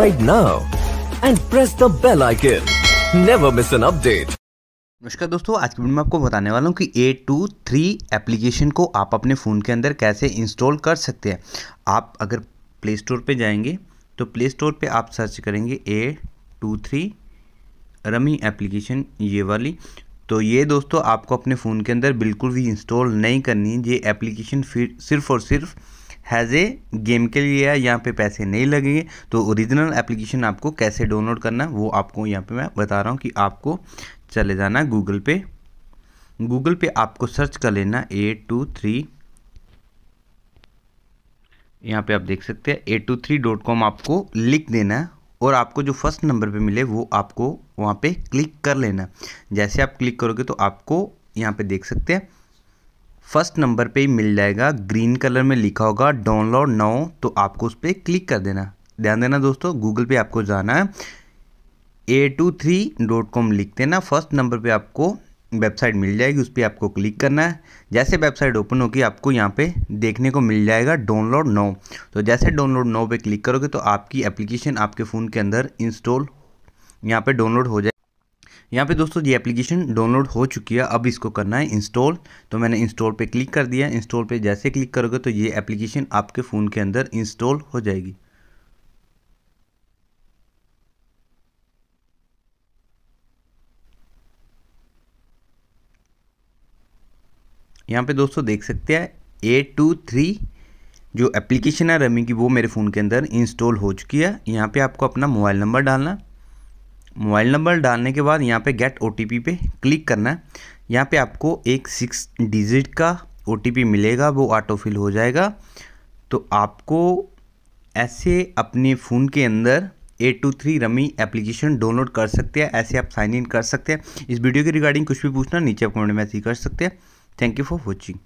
right now and press the bell icon. Never miss an update. नमस्कार दोस्तों आज की वीडियो में आपको बताने वाला हूँ कि ए टू थ्री एप्लीकेशन को आप अपने फ़ोन के अंदर कैसे इंस्टॉल कर सकते हैं आप अगर प्ले स्टोर पर जाएंगे तो प्ले स्टोर पे आप सर्च करेंगे A two three rummy application ये वाली तो ये दोस्तों आपको अपने फ़ोन के अंदर बिल्कुल भी इंस्टॉल नहीं करनी ये एप्लीकेशन फिर सिर्फ़ और सिर्फ़ हैज़ ए गेम के लिए है यहाँ पे पैसे नहीं लगेंगे तो ओरिजिनल एप्लीकेशन आपको कैसे डाउनलोड करना है वो आपको यहाँ पे मैं बता रहा हूँ कि आपको चले जाना गूगल पे गूगल पे आपको सर्च कर लेना ए टू थ्री यहाँ पे आप देख सकते हैं A two three dot com आपको लिख देना है और आपको जो फर्स्ट नंबर पे मिले वो आपको वहाँ पे क्लिक कर लेना जैसे आप क्लिक करोगे तो आपको यहाँ पे देख सकते हैं फर्स्ट नंबर पे मिल जाएगा ग्रीन कलर में लिखा होगा डाउनलोड नाउ तो आपको उस पर क्लिक कर देना ध्यान देना दोस्तों गूगल पे आपको जाना है A two three dot com लिख देना फर्स्ट नंबर पे आपको वेबसाइट मिल जाएगी उस पर आपको क्लिक करना है जैसे वेबसाइट ओपन होगी आपको यहाँ पे देखने को मिल जाएगा डाउनलोड नो तो जैसे डाउनलोड नो पे क्लिक करोगे तो आपकी एप्लीकेशन आपके फ़ोन के अंदर इंस्टॉल यहाँ पे डाउनलोड हो जाए यहाँ पे दोस्तों ये एप्लीकेशन डाउनलोड हो चुकी है अब इसको करना है इंस्टॉल तो मैंने इंस्टॉल पे क्लिक कर दिया इंस्टॉल पे जैसे क्लिक करोगे तो ये एप्लीकेशन आपके फ़ोन के अंदर इंस्टॉल हो जाएगी यहाँ पे दोस्तों देख सकते हैं ए टू थ्री जो एप्लीकेशन है रमी की वो मेरे फ़ोन के अंदर इंस्टॉल हो चुकी है यहाँ पे आपको अपना मोबाइल नंबर डालना मोबाइल नंबर डालने के बाद यहाँ पे गेट ओ पे क्लिक करना है यहाँ पे आपको एक सिक्स डिजिट का ओ मिलेगा वो ऑटोफिल हो जाएगा तो आपको ऐसे अपने फ़ोन के अंदर A two three rummy application download कर सकते हैं ऐसे आप साइन इन कर सकते हैं इस वीडियो के रिगार्डिंग कुछ भी पूछना नीचे कमेंट में ऐसे कर सकते हैं थैंक यू फॉर वॉचिंग